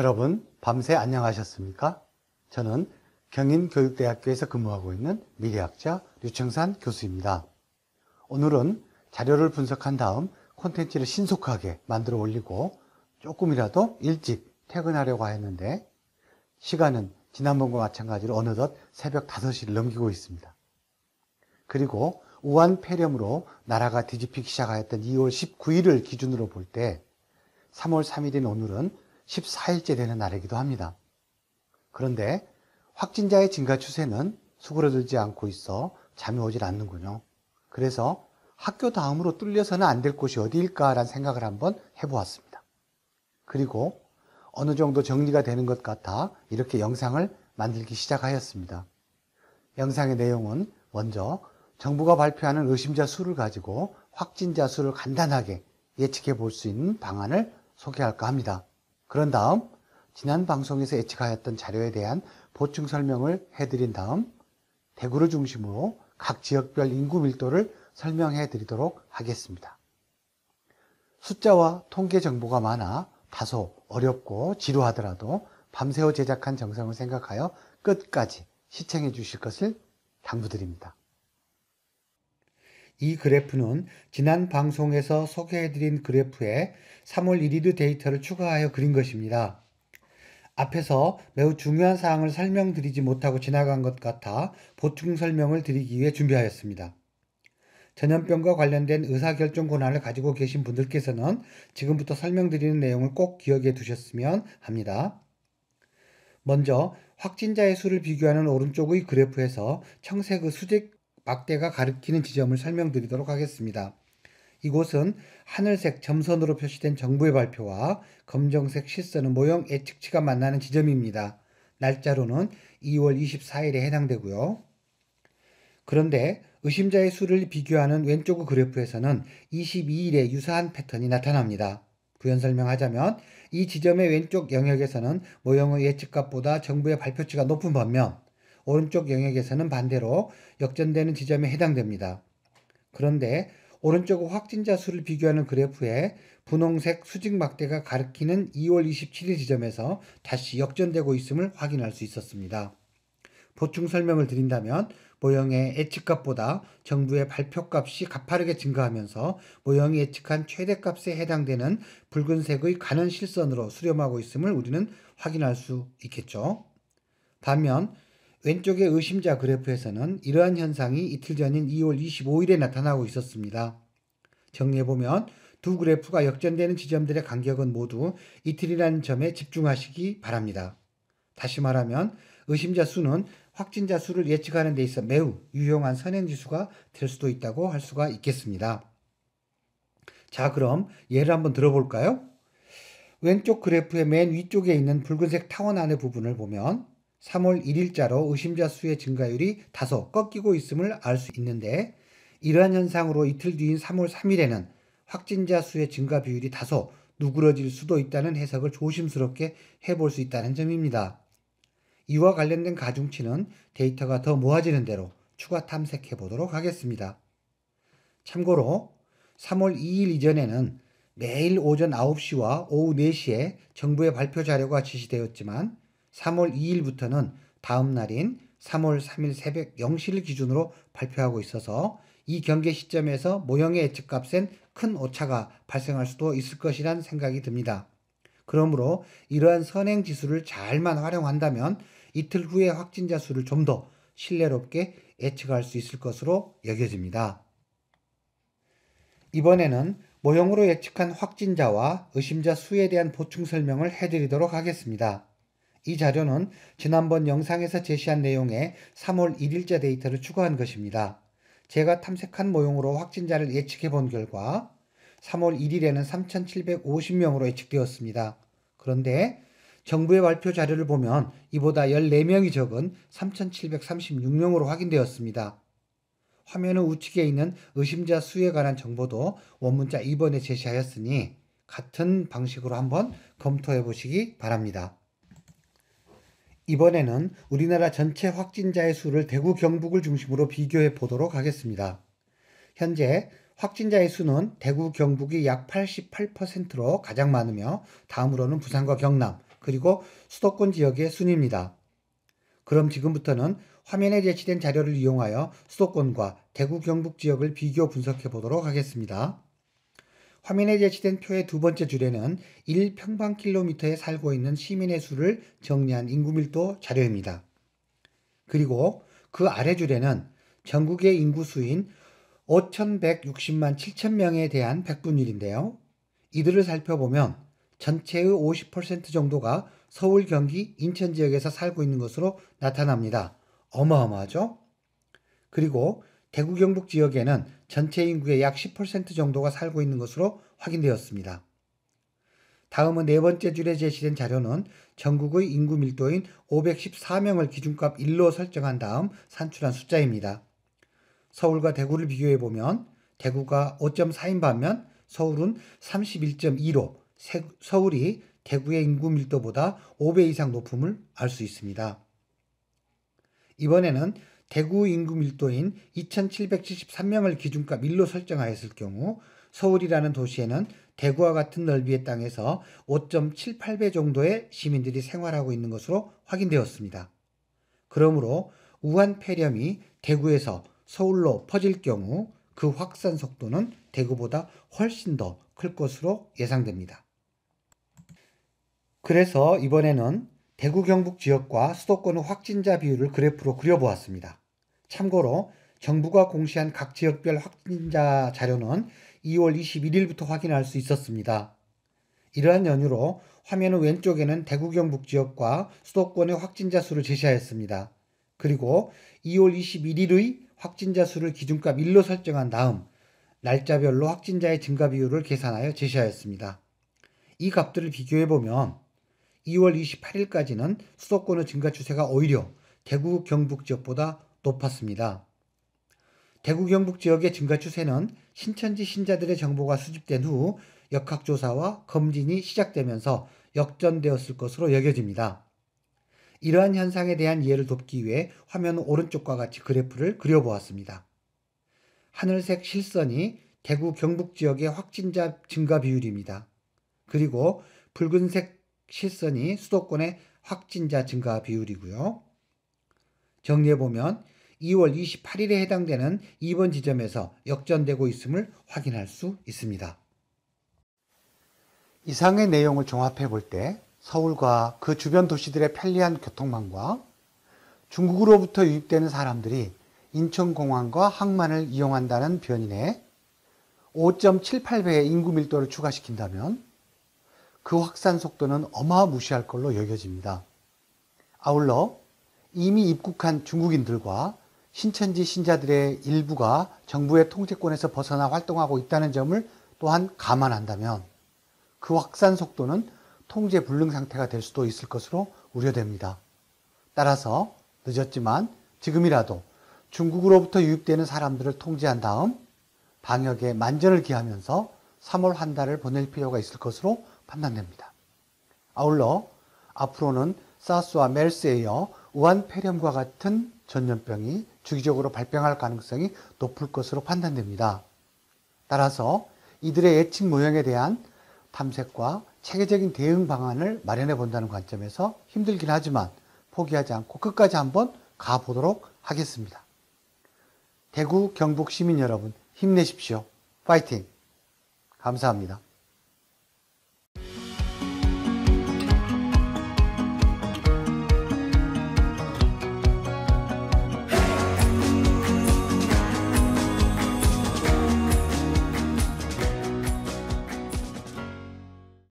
여러분 밤새 안녕하셨습니까? 저는 경인교육대학교에서 근무하고 있는 미래학자 류청산 교수입니다. 오늘은 자료를 분석한 다음 콘텐츠를 신속하게 만들어 올리고 조금이라도 일찍 퇴근하려고 했는데 시간은 지난번과 마찬가지로 어느덧 새벽 5시를 넘기고 있습니다. 그리고 우한 폐렴으로 나라가 뒤집히기 시작하였던 2월 19일을 기준으로 볼 때 3월 3일인 오늘은 14일째 되는 날이기도 합니다. 그런데 확진자의 증가 추세는 수그러들지 않고 있어 잠이 오질 않는군요. 그래서 학교 다음으로 뚫려서는 안 될 곳이 어디일까라는 생각을 한번 해보았습니다. 그리고 어느 정도 정리가 되는 것 같아 이렇게 영상을 만들기 시작하였습니다. 영상의 내용은 먼저 정부가 발표하는 의심자 수를 가지고 확진자 수를 간단하게 예측해 볼 수 있는 방안을 소개할까 합니다. 그런 다음 지난 방송에서 예측하였던 자료에 대한 보충 설명을 해드린 다음 대구를 중심으로 각 지역별 인구 밀도를 설명해 드리도록 하겠습니다. 숫자와 통계 정보가 많아 다소 어렵고 지루하더라도 밤새워 제작한 정성을 생각하여 끝까지 시청해 주실 것을 당부드립니다. 이 그래프는 지난 방송에서 소개해드린 그래프에 3월 1일의 데이터를 추가하여 그린 것입니다. 앞에서 매우 중요한 사항을 설명드리지 못하고 지나간 것 같아 보충 설명을 드리기 위해 준비하였습니다. 전염병과 관련된 의사결정 권한을 가지고 계신 분들께서는 지금부터 설명드리는 내용을 꼭 기억해 두셨으면 합니다. 먼저 확진자의 수를 비교하는 오른쪽의 그래프에서 청색의 그 수직 악대가 가리키는 지점을 설명드리도록 하겠습니다. 이곳은 하늘색 점선으로 표시된 정부의 발표와 검정색 실선의 모형 예측치가 만나는 지점입니다. 날짜로는 2월 24일에 해당되고요. 그런데 의심자의 수를 비교하는 왼쪽 그래프에서는 22일에 유사한 패턴이 나타납니다. 부연 설명하자면 이 지점의 왼쪽 영역에서는 모형의 예측값보다 정부의 발표치가 높은 반면 오른쪽 영역에서는 반대로 역전되는 지점에 해당됩니다. 그런데 오른쪽 확진자 수를 비교하는 그래프에 분홍색 수직 막대가 가리키는 2월 27일 지점에서 다시 역전되고 있음을 확인할 수 있었습니다. 보충 설명을 드린다면 모형의 예측값보다 정부의 발표값이 가파르게 증가하면서 모형이 예측한 최대값에 해당되는 붉은색의 가는 실선으로 수렴하고 있음을 우리는 확인할 수 있겠죠. 반면 왼쪽의 의심자 그래프에서는 이러한 현상이 이틀 전인 2월 25일에 나타나고 있었습니다. 정리해보면 두 그래프가 역전되는 지점들의 간격은 모두 이틀이라는 점에 집중하시기 바랍니다. 다시 말하면 의심자 수는 확진자 수를 예측하는 데 있어 매우 유용한 선행지수가 될 수도 있다고 할 수가 있겠습니다. 자, 그럼 예를 한번 들어볼까요? 왼쪽 그래프의 맨 위쪽에 있는 붉은색 타원 안의 부분을 보면 3월 1일자로 의심자 수의 증가율이 다소 꺾이고 있음을 알 수 있는데 이러한 현상으로 이틀 뒤인 3월 3일에는 확진자 수의 증가 비율이 다소 누그러질 수도 있다는 해석을 조심스럽게 해볼 수 있다는 점입니다. 이와 관련된 가중치는 데이터가 더 모아지는 대로 추가 탐색해 보도록 하겠습니다. 참고로 3월 2일 이전에는 매일 오전 9시와 오후 4시에 정부의 발표 자료가 지시되었지만 3월 2일부터는 다음 날인 3월 3일 새벽 0시를 기준으로 발표하고 있어서 이 경계 시점에서 모형의 예측값엔 큰 오차가 발생할 수도 있을 것이란 생각이 듭니다. 그러므로 이러한 선행 지수를 잘만 활용한다면 이틀 후에 확진자 수를 좀 더 신뢰롭게 예측할 수 있을 것으로 여겨집니다. 이번에는 모형으로 예측한 확진자와 의심자 수에 대한 보충 설명을 해드리도록 하겠습니다. 이 자료는 지난번 영상에서 제시한 내용의 3월 1일자 데이터를 추가한 것입니다. 제가 탐색한 모형으로 확진자를 예측해 본 결과 3월 1일에는 3,750명으로 예측되었습니다. 그런데 정부의 발표 자료를 보면 이보다 14명이 적은 3,736명으로 확인되었습니다. 화면의 우측에 있는 의심자 수에 관한 정보도 원문자 2번에 제시하였으니 같은 방식으로 한번 검토해 보시기 바랍니다. 이번에는 우리나라 전체 확진자의 수를 대구 경북을 중심으로 비교해 보도록 하겠습니다. 현재 확진자의 수는 대구 경북이 약 88%로 가장 많으며 다음으로는 부산과 경남 그리고 수도권 지역의 순입니다. 그럼 지금부터는 화면에 제시된 자료를 이용하여 수도권과 대구 경북 지역을 비교 분석해 보도록 하겠습니다. 화면에 제시된 표의 두 번째 줄에는 1평방킬로미터에 살고 있는 시민의 수를 정리한 인구 밀도 자료입니다. 그리고 그 아래 줄에는 전국의 인구 수인 5,160만 7천 명에 대한 백분율인데요. 이들을 살펴보면 전체의 50% 정도가 서울, 경기, 인천 지역에서 살고 있는 것으로 나타납니다. 어마어마하죠? 그리고 대구 경북 지역에는 전체 인구의 약 10% 정도가 살고 있는 것으로 확인되었습니다. 다음은 네 번째 줄에 제시된 자료는 전국의 인구 밀도인 514명을 기준값 1로 설정한 다음 산출한 숫자입니다. 서울과 대구를 비교해 보면 대구가 5.4인 반면 서울은 31.2로 서울이 대구의 인구 밀도보다 5배 이상 높음을 알 수 있습니다. 이번에는 대구 인구 밀도인 2,773명을 기준가 밀로 설정하였을 경우 서울이라는 도시에는 대구와 같은 넓이의 땅에서 5.78배 정도의 시민들이 생활하고 있는 것으로 확인되었습니다. 그러므로 우한 폐렴이 대구에서 서울로 퍼질 경우 그 확산 속도는 대구보다 훨씬 더 클 것으로 예상됩니다. 그래서 이번에는 대구 경북 지역과 수도권의 확진자 비율을 그래프로 그려보았습니다. 참고로 정부가 공시한 각 지역별 확진자 자료는 2월 21일부터 확인할 수 있었습니다. 이러한 연유로 화면의 왼쪽에는 대구 경북 지역과 수도권의 확진자 수를 제시하였습니다. 그리고 2월 21일의 확진자 수를 기준값 1로 설정한 다음 날짜별로 확진자의 증가 비율을 계산하여 제시하였습니다. 이 값들을 비교해 보면 2월 28일까지는 수도권의 증가 추세가 오히려 대구 경북 지역보다 높았습니다. 대구 경북 지역의 증가 추세는 신천지 신자들의 정보가 수집된 후 역학조사와 검진이 시작되면서 역전되었을 것으로 여겨집니다. 이러한 현상에 대한 이해를 돕기 위해 화면 오른쪽과 같이 그래프를 그려보았습니다. 하늘색 실선이 대구 경북 지역의 확진자 증가 비율입니다. 그리고 붉은색 실선이 수도권의 확진자 증가 비율이고요. 정리해 보면 2월 28일에 해당되는 2번 지점에서 역전되고 있음을 확인할 수 있습니다. 이상의 내용을 종합해 볼 때 서울과 그 주변 도시들의 편리한 교통망과 중국으로부터 유입되는 사람들이 인천공항과 항만을 이용한다는 변인에 5.78배의 인구 밀도를 추가시킨다면 그 확산 속도는 어마무시할 걸로 여겨집니다. 아울러 이미 입국한 중국인들과 신천지 신자들의 일부가 정부의 통제권에서 벗어나 활동하고 있다는 점을 또한 감안한다면 그 확산 속도는 통제 불능 상태가 될 수도 있을 것으로 우려됩니다. 따라서 늦었지만 지금이라도 중국으로부터 유입되는 사람들을 통제한 다음 방역에 만전을 기하면서 3월 한 달을 보낼 필요가 있을 것으로 판단됩니다. 아울러 앞으로는 사스와 멜스에 이어 우한폐렴과 같은 전염병이 주기적으로 발병할 가능성이 높을 것으로 판단됩니다. 따라서 이들의 예측 모형에 대한 탐색과 체계적인 대응 방안을 마련해 본다는 관점에서 힘들긴 하지만 포기하지 않고 끝까지 한번 가보도록 하겠습니다. 대구, 경북 시민 여러분, 힘내십시오. 파이팅! 감사합니다.